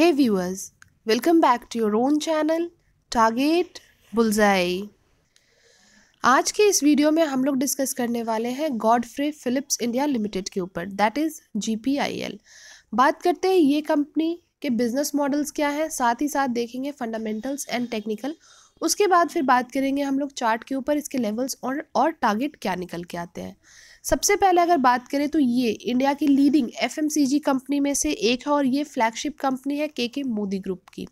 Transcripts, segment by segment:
Hey viewers, welcome back to your own channel Target Bullseye. आज के इस video में हम लोग डिस्कस करने वाले हैं गॉड फ्रे फिलिप्स इंडिया लिमिटेड के ऊपर दैट इज़ जी बात करते हैं ये कंपनी के बिजनेस मॉडल्स क्या हैं साथ ही साथ देखेंगे फंडामेंटल्स एंड टेक्निकल उसके बाद फिर बात करेंगे हम लोग चार्ट के ऊपर इसके लेवल्स और और टारगेट क्या निकल के आते हैं सबसे पहले अगर बात करें तो ये इंडिया की लीडिंग एफ कंपनी में से एक है और ये फ्लैगशिप कंपनी है के के मोदी ग्रुप की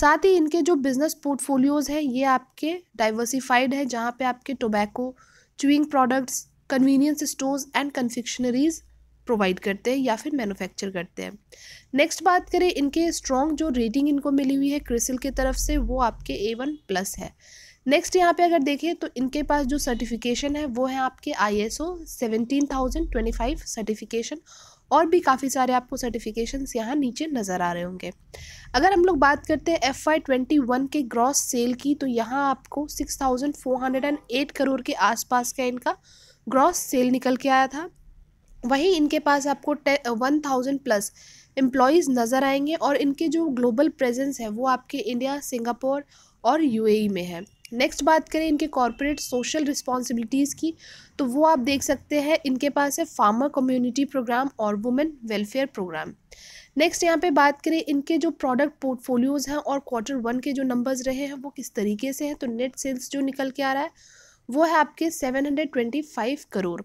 साथ ही इनके जो बिज़नेस पोर्टफोलियोज़ हैं ये आपके डाइवर्सिफाइड है जहाँ पे आपके tobacco chewing products convenience stores and confectioneries provide करते हैं या फिर मैन्युफैक्चर करते हैं नेक्स्ट बात करें इनके स्ट्रॉन्ग जो रेटिंग इनको मिली हुई है क्रिसिल की तरफ से वो आपके ए वन प्लस है नेक्स्ट यहाँ पे अगर देखें तो इनके पास जो सर्टिफिकेशन है वो है आपके I S O thousand twenty five certification और भी काफ़ी सारे आपको सर्टिफिकेशंस यहाँ नीचे नज़र आ रहे होंगे अगर हम लोग बात करते हैं एफ आई ट्वेंटी वन के ग्रॉस सेल की तो यहाँ आपको six thousand four hundred and eight crore के आसपास का इनका ग्रॉस सेल निकल के आया था वहीं इनके पास आपको वन थाउजेंड प्लस एम्प्लॉयज़ नज़र आएंगे और इनके जो ग्लोबल प्रेजेंस है वो आपके इंडिया सिंगापुर और यू e में है नेक्स्ट बात करें इनके कॉरपोरेट सोशल रिस्पॉन्सिबिलिटीज़ की तो वो आप देख सकते हैं इनके पास है फार्मर कम्युनिटी प्रोग्राम और वुमेन वेलफेयर प्रोग्राम नेक्स्ट यहाँ पे बात करें इनके जो प्रोडक्ट पोर्टफोलियोज़ हैं और क्वार्टर वन के जो नंबर्स रहे हैं वो किस तरीके से हैं तो नेट सेल्स जो निकल के आ रहा है वो है आपके 725 करोड़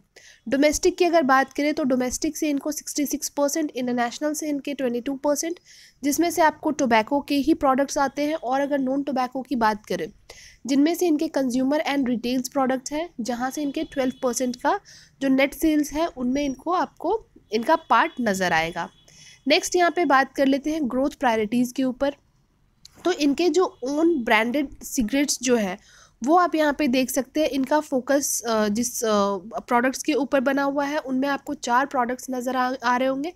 डोमेस्टिक की अगर बात करें तो डोमेस्टिक से इनको 66 परसेंट इंटरनेशनल से इनके 22 परसेंट जिसमें से आपको टोबैको के ही प्रोडक्ट्स आते हैं और अगर नॉन टोबैको की बात करें जिनमें से इनके कंज्यूमर एंड रिटेल्स प्रोडक्ट हैं जहाँ से इनके 12 परसेंट का जो नेट सेल्स है उनमें इनको आपको इनका पार्ट नज़र आएगा नेक्स्ट यहाँ पे बात कर लेते हैं ग्रोथ प्रायोरिटीज़ के ऊपर तो इनके जो ओन ब्रांडेड सिगरेट्स जो है वो आप यहाँ पे देख सकते हैं इनका फोकस जिस प्रोडक्ट्स के ऊपर बना हुआ है उनमें आपको चार प्रोडक्ट्स नज़र आ, आ रहे होंगे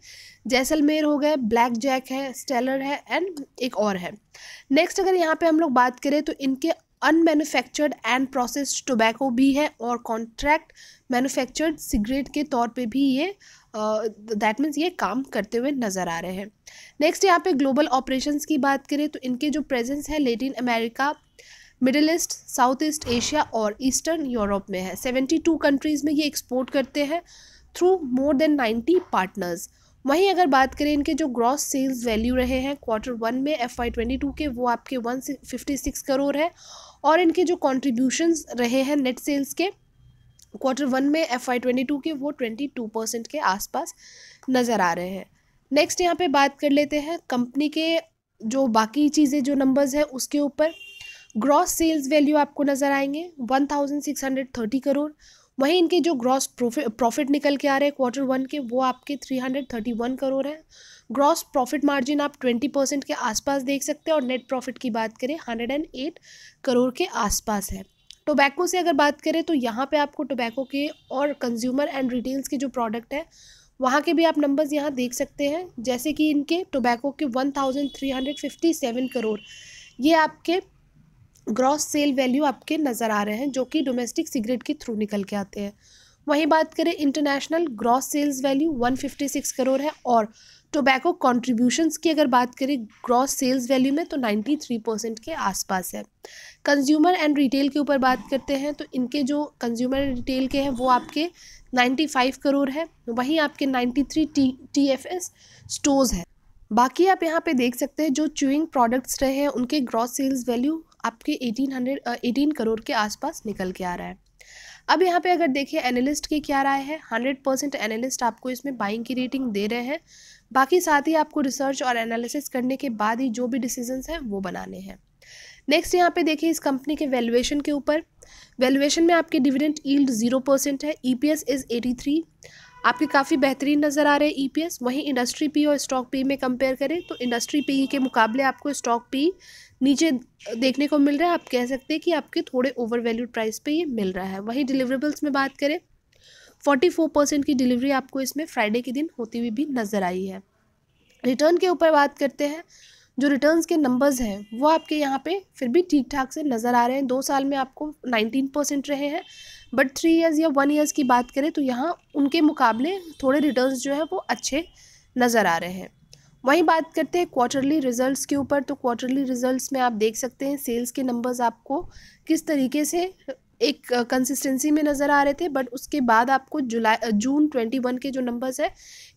जैसलमेर हो गए ब्लैक जैक है स्टेलर है एंड एक और है नेक्स्ट अगर यहाँ पे हम लोग बात करें तो इनके अनमैनुफैक्चर्ड एंड प्रोसेस्ड टोबैको भी है और कॉन्ट्रैक्ट मैनुफैक्चर्ड सिगरेट के तौर पे भी ये दैट uh, मीन्स ये काम करते हुए नज़र आ रहे हैं नेक्स्ट यहाँ पे ग्लोबल ऑपरेशंस की बात करें तो इनके जो प्रेजेंस है Latin America Middle East South East Asia और ईस्टर्न यूरोप में है सेवेंटी टू कंट्रीज़ में ये एक्सपोर्ट करते हैं through more than ninety partners वहीं अगर बात करें इनके जो ग्रॉस सेल्स वैल्यू रहे हैं क्वार्टर वन में एफ आई ट्वेंटी टू के वो आपके वन फिफ्टी सिक्स करोड़ है और इनके जो कॉन्ट्रीब्यूशंस रहे हैं नेट सेल्स के क्वार्टर वन में एफ आई ट्वेंटी टू के वो ट्वेंटी टू परसेंट के आसपास नज़र आ रहे हैं नेक्स्ट यहाँ पे बात कर लेते हैं कंपनी के जो बाकी चीज़ें जो नंबर्स हैं उसके ऊपर ग्रॉस सेल्स वैल्यू आपको नज़र आएंगे one thousand six hundred thirty crore वहीं इनके जो ग्रॉस प्रॉफिट निकल के आ रहे हैं क्वार्टर वन के वो आपके three hundred thirty one crore हैं ग्रॉस प्रॉफिट मार्जिन आप ट्वेंटी परसेंट के आसपास देख सकते हैं और नेट प्रॉफिट की बात करें हंड्रेड एंड एट करोड़ के आसपास है टोबैको से अगर बात करें तो यहाँ पे आपको टोबैको के और कंज्यूमर एंड रिटेल्स के जो प्रोडक्ट है वहाँ के भी आप नंबर्स यहाँ देख सकते हैं जैसे कि इनके टोबैको के one thousand three hundred fifty seven crore ये आपके ग्रॉस सेल वैल्यू आपके नज़र आ रहे हैं जो कि डोमेस्टिक सिगरेट के थ्रू निकल के आते हैं वहीं बात करें international gross sales value 156 crore है और टोबैको कंट्रीब्यूशंस की अगर बात करें ग्रॉस सेल्स वैल्यू में तो 93 परसेंट के आसपास है कंज्यूमर एंड रिटेल के ऊपर बात करते हैं तो इनके जो कंज्यूमर एंड रिटेल के हैं वो आपके 95 करोड़ है वहीं आपके 93 three T T F S stores हैं बाकी आप यहाँ पे देख सकते हैं जो च्यूइंग प्रोडक्ट्स रहे हैं उनके ग्रॉस सेल्स वैल्यू आपके एटीन हंड्रेड एटीन करोड़ के आसपास निकल के आ रहा है अब यहाँ पे अगर देखिए एनालिस्ट की क्या राय है हंड्रेड परसेंट एनालिस्ट आपको इसमें बाइंग की रेटिंग दे रहे हैं बाकी साथ ही आपको रिसर्च और एनालिसिस करने के बाद ही जो भी डिसीजंस हैं वो बनाने हैं नेक्स्ट यहाँ पे देखिए इस कंपनी के वैल्यूएशन के ऊपर वैल्यूएशन में आपके डिविडेंट ईल्ड जीरो परसेंट है E P S is eighty three आपके काफ़ी बेहतरीन नज़र आ रहे हैं ईपीएस e वहीं इंडस्ट्री पी और स्टॉक पी में कंपेयर करें तो इंडस्ट्री पी के मुकाबले आपको स्टॉक पी नीचे देखने को मिल रहा है आप कह सकते हैं कि आपके थोड़े ओवर वैल्यूड प्राइस पे ये मिल रहा है वहीं डिलीवरेबल्स में बात करें फोर्टी फोर परसेंट की डिलीवरी आपको इसमें फ्राइडे के दिन होती हुई भी नज़र आई है रिटर्न के ऊपर बात करते हैं जो रिटर्न्स के नंबर्स हैं वो आपके यहाँ पे फिर भी ठीक ठाक से नज़र आ रहे हैं दो साल में आपको नाइनटीन परसेंट रहे हैं बट थ्री ईयर्स या वन ईयर्स की बात करें तो यहाँ उनके मुकाबले थोड़े रिटर्न्स जो है वो अच्छे नज़र आ रहे हैं वहीं बात करते हैं क्वार्टरली रिजल्ट्स के ऊपर तो क्वार्टरली रिजल्ट्स में आप देख सकते हैं सेल्स के नंबर्स आपको किस तरीके से एक कंसिस्टेंसी में नज़र आ रहे थे बट उसके बाद आपको जुलाई जून ट्वेंटी वन के जो नंबर्स है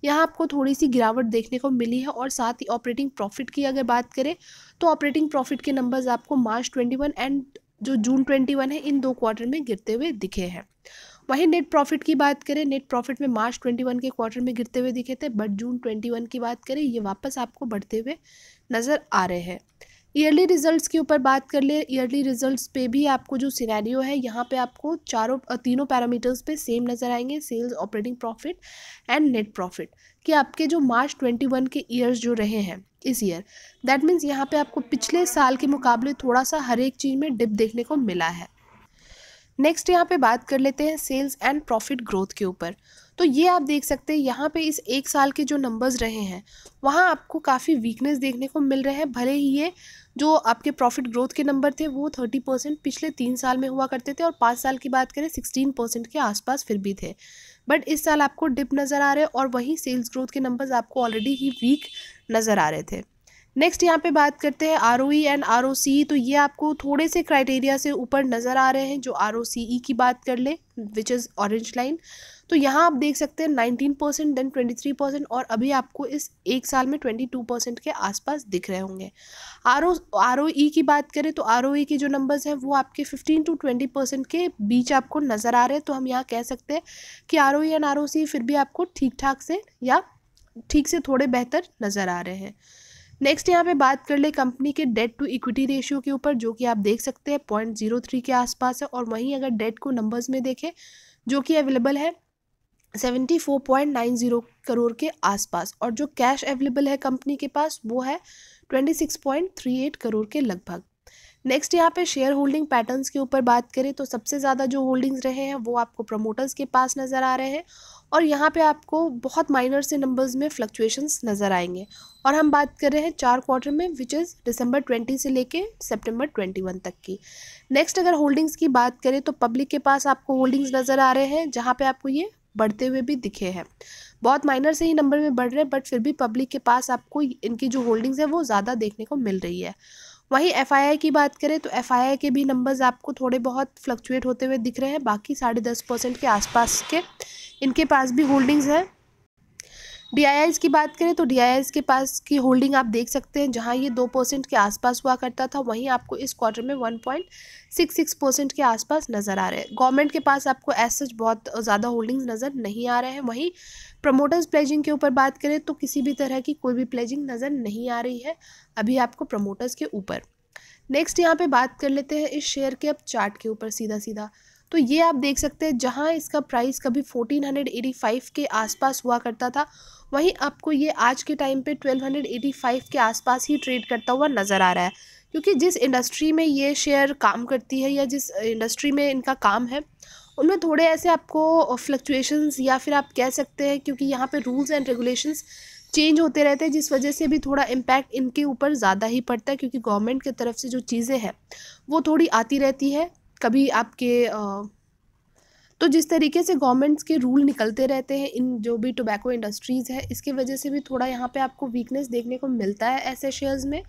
यहाँ आपको थोड़ी सी गिरावट देखने को मिली है और साथ ही ऑपरेटिंग प्रॉफिट की अगर बात करें तो ऑपरेटिंग प्रॉफिट के नंबर्स आपको मार्च ट्वेंटी वन एंड जो जून ट्वेंटी वन है इन दो क्वार्टर में गिरते हुए दिखे हैं वहीं नेट प्रॉफिट की बात करें नेट प्रॉफिट में मार्च ट्वेंटी वन के क्वार्टर में गिरते हुए दिखे थे बट जून ट्वेंटी वन की बात करें ये वापस आपको बढ़ते हुए नज़र आ रहे हैं ईयरली रिजल्ट्स के ऊपर बात कर ले ईयरली रिजल्ट्स पे भी आपको जो सिनेरियो है यहाँ पे आपको चारों तीनों पैरामीटर्स पे सेम नज़र आएंगे sales operating profit and net profit कि आपके जो मार्च ट्वेंटी वन के ईयर्स जो रहे हैं इस ईयर दैट मीन्स यहाँ पे आपको पिछले साल के मुकाबले थोड़ा सा हर एक चीज़ में डिप देखने को मिला है नेक्स्ट यहाँ पे बात कर लेते हैं सेल्स एंड प्रॉफिट ग्रोथ के ऊपर तो ये आप देख सकते हैं यहाँ पे इस एक साल के जो नंबर्स रहे हैं वहाँ आपको काफ़ी वीकनेस देखने को मिल रहे हैं भले ही ये जो आपके प्रॉफिट ग्रोथ के नंबर थे वो थर्टी परसेंट पिछले तीन साल में हुआ करते थे और पाँच साल की बात करें सिक्सटीन परसेंट के आसपास फिर भी थे बट इस साल आपको डिप नज़र आ रहे और वहीं सेल्स ग्रोथ के नंबर्स आपको ऑलरेडी ही वीक नज़र आ रहे थे नेक्स्ट यहाँ पे बात करते हैं आर एंड आर तो ये आपको थोड़े से क्राइटेरिया से ऊपर नज़र आ रहे हैं जो आर e की बात कर ले विच इज़ ऑरेंज लाइन तो यहाँ आप देख सकते हैं nineteen percent then twenty three percent और अभी आपको इस एक साल में ट्वेंटी टू परसेंट के आसपास दिख रहे होंगे आर ओ आर ओ ई की बात करें तो आर ओ ई के जो नंबर्स हैं वो आपके फिफ्टीन टू ट्वेंटी परसेंट के बीच आपको नज़र आ रहे हैं तो हम यहाँ कह सकते हैं कि R O E and R O C फिर भी आपको ठीक ठाक से या ठीक से थोड़े बेहतर नज़र आ रहे हैं नेक्स्ट यहाँ पे बात कर ले कंपनी के डेट टू इक्विटी रेशियो के ऊपर जो कि आप देख सकते हैं पॉइंट जीरो थ्री के आसपास है और वहीं अगर डेट को नंबर्स में देखें जो कि अवेलेबल है seventy four point nine zero crore के आसपास और जो कैश अवेलेबल है कंपनी के पास वो है twenty six point three eight crore के लगभग नेक्स्ट यहाँ पे शेयर होल्डिंग पैटर्न्स के ऊपर बात करें तो सबसे ज़्यादा जो होल्डिंग्स रहे हैं वो आपको प्रमोटर्स के पास नज़र आ रहे हैं और यहाँ पे आपको बहुत माइनर से नंबर्स में फ्लक्चुएशंस नज़र आएंगे और हम बात कर रहे हैं चार क्वार्टर में विच इज़ दिसंबर ट्वेंटी से लेके सितंबर ट्वेंटी वन तक की नेक्स्ट अगर होल्डिंग्स की बात करें तो पब्लिक के पास आपको होल्डिंग्स नज़र आ रहे हैं जहाँ पे आपको ये बढ़ते हुए भी दिखे हैं बहुत माइनर से ही नंबर में बढ़ रहे हैं बट फिर भी पब्लिक के पास आपको इनकी जो होल्डिंग्स है वो ज़्यादा देखने को मिल रही है वहीं एफ की बात करें तो एफ के भी नंबर्स आपको थोड़े बहुत फ्लक्चुएट होते हुए दिख रहे हैं बाकी साढ़े दस परसेंट के आसपास के इनके पास भी होल्डिंग्स है डी की बात करें तो डी के पास की होल्डिंग आप देख सकते हैं जहां ये दो परसेंट के आसपास हुआ करता था वहीं आपको इस क्वार्टर में one point six six percent के आसपास नज़र आ रहे हैं गवर्नमेंट के पास आपको एज सच बहुत ज़्यादा होल्डिंग्स नज़र नहीं आ रहे हैं वहीं प्रमोटर्स प्लेजिंग के ऊपर बात करें तो किसी भी तरह की कोई भी प्लेजिंग नज़र नहीं आ रही है अभी आपको प्रमोटर्स के ऊपर नेक्स्ट यहाँ पर बात कर लेते हैं इस शेयर के अब चार्ट के ऊपर सीधा सीधा तो ये आप देख सकते हैं जहाँ इसका प्राइस कभी 1485 के आसपास हुआ करता था वहीं आपको ये आज के टाइम पे 1285 के आसपास ही ट्रेड करता हुआ नज़र आ रहा है क्योंकि जिस इंडस्ट्री में ये शेयर काम करती है या जिस इंडस्ट्री में इनका काम है उनमें थोड़े ऐसे आपको फ्लक्चुएशंस या फिर आप कह सकते हैं क्योंकि यहाँ पे रूल्स एंड रेगुलेशंस चेंज होते रहते हैं जिस वजह से भी थोड़ा इम्पैक्ट इनके ऊपर ज़्यादा ही पड़ता है क्योंकि गवर्नमेंट की तरफ से जो चीज़ें हैं वो थोड़ी आती रहती है कभी आपके तो जिस तरीके से गवर्नमेंट्स के रूल निकलते रहते हैं इन जो भी टोबैको इंडस्ट्रीज़ है इसके वजह से भी थोड़ा यहाँ पे आपको वीकनेस देखने को मिलता है ऐसे शेयर्स में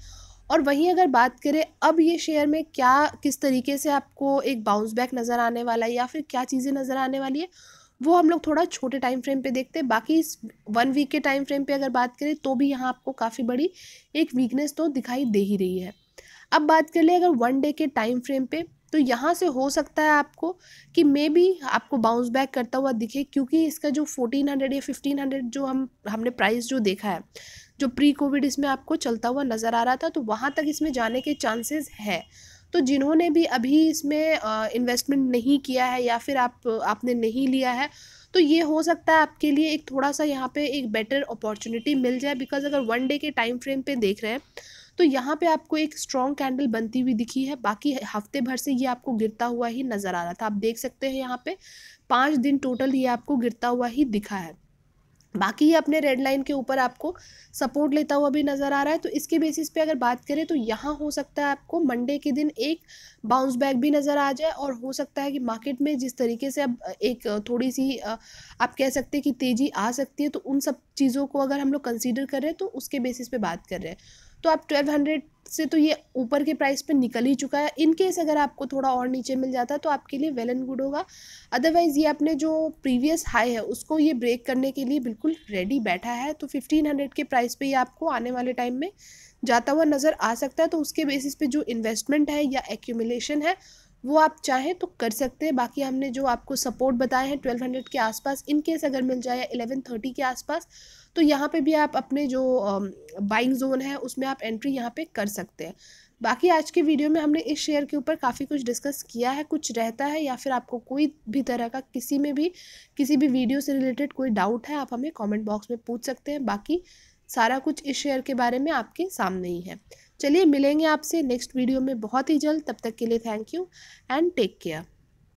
और वहीं अगर बात करें अब ये शेयर में क्या किस तरीके से आपको एक बाउंस बैक नज़र आने वाला है या फिर क्या चीज़ें नज़र आने वाली है वो हम लोग थोड़ा छोटे टाइम फ्रेम पे देखते हैं बाकी इस वन वीक के टाइम फ्रेम पे अगर बात करें तो भी यहाँ आपको काफ़ी बड़ी एक वीकनेस तो दिखाई दे ही रही है अब बात कर ले अगर वन डे के टाइम फ्रेम पे तो यहाँ से हो सकता है आपको कि मे बी आपको बाउंस बैक करता हुआ दिखे क्योंकि इसका जो फोर्टीन हंड्रेड या फिफ्टीन हंड्रेड जो हम हमने प्राइस जो देखा है जो प्री कोविड इसमें आपको चलता हुआ नज़र आ रहा था तो वहाँ तक इसमें जाने के चांसेस है तो जिन्होंने भी अभी इसमें इन्वेस्टमेंट नहीं किया है या फिर आप आपने नहीं लिया है तो ये हो सकता है आपके लिए एक थोड़ा सा यहाँ पे एक बेटर अपॉर्चुनिटी मिल जाए बिकॉज अगर वन डे के टाइम फ्रेम पे देख रहे हैं तो यहाँ पे आपको एक स्ट्रॉन्ग कैंडल बनती हुई दिखी है बाकी हफ्ते भर से ये आपको गिरता हुआ ही नज़र आ रहा था आप देख सकते हैं यहाँ पे पाँच दिन टोटल ये आपको गिरता हुआ ही दिखा है बाकी ये अपने रेड लाइन के ऊपर आपको सपोर्ट लेता हुआ भी नज़र आ रहा है तो इसके बेसिस पे अगर बात करें तो यहाँ हो सकता है आपको मंडे के दिन एक बाउंस बैक भी नज़र आ जाए और हो सकता है कि मार्केट में जिस तरीके से अब एक थोड़ी सी आप कह सकते हैं कि तेज़ी आ सकती है तो उन सब चीज़ों को अगर हम लोग कंसिडर कर रहे हैं तो उसके बेसिस पे बात कर रहे हैं तो आप ट्वेल्व हंड्रेड से तो ये ऊपर के प्राइस पे निकल ही चुका है इन केस अगर आपको थोड़ा और नीचे मिल जाता तो आपके लिए वेल एंड गुड होगा अदरवाइज़ ये आपने जो प्रीवियस हाई है उसको ये ब्रेक करने के लिए बिल्कुल रेडी बैठा है तो फिफ्टीन हंड्रेड के प्राइस पे ये आपको आने वाले टाइम में जाता हुआ नज़र आ सकता है तो उसके बेसिस पे जो इन्वेस्टमेंट है या एक्यूमिलेशन है वो आप चाहें तो कर सकते हैं बाकी हमने जो आपको सपोर्ट बताए हैं ट्वेल्व हंड्रेड के आसपास इन केस अगर मिल जाए एलेवन थर्टी के आसपास तो यहाँ पे भी आप अपने जो बाइंग जोन है उसमें आप एंट्री यहाँ पे कर सकते हैं बाकी आज के वीडियो में हमने इस शेयर के ऊपर काफ़ी कुछ डिस्कस किया है कुछ रहता है या फिर आपको कोई भी तरह का किसी में भी किसी भी वीडियो से रिलेटेड कोई डाउट है आप हमें कॉमेंट बॉक्स में पूछ सकते हैं बाकी सारा कुछ इस शेयर के बारे में आपके सामने ही है चलिए मिलेंगे आपसे नेक्स्ट वीडियो में बहुत ही जल्द तब तक के लिए thank you and take care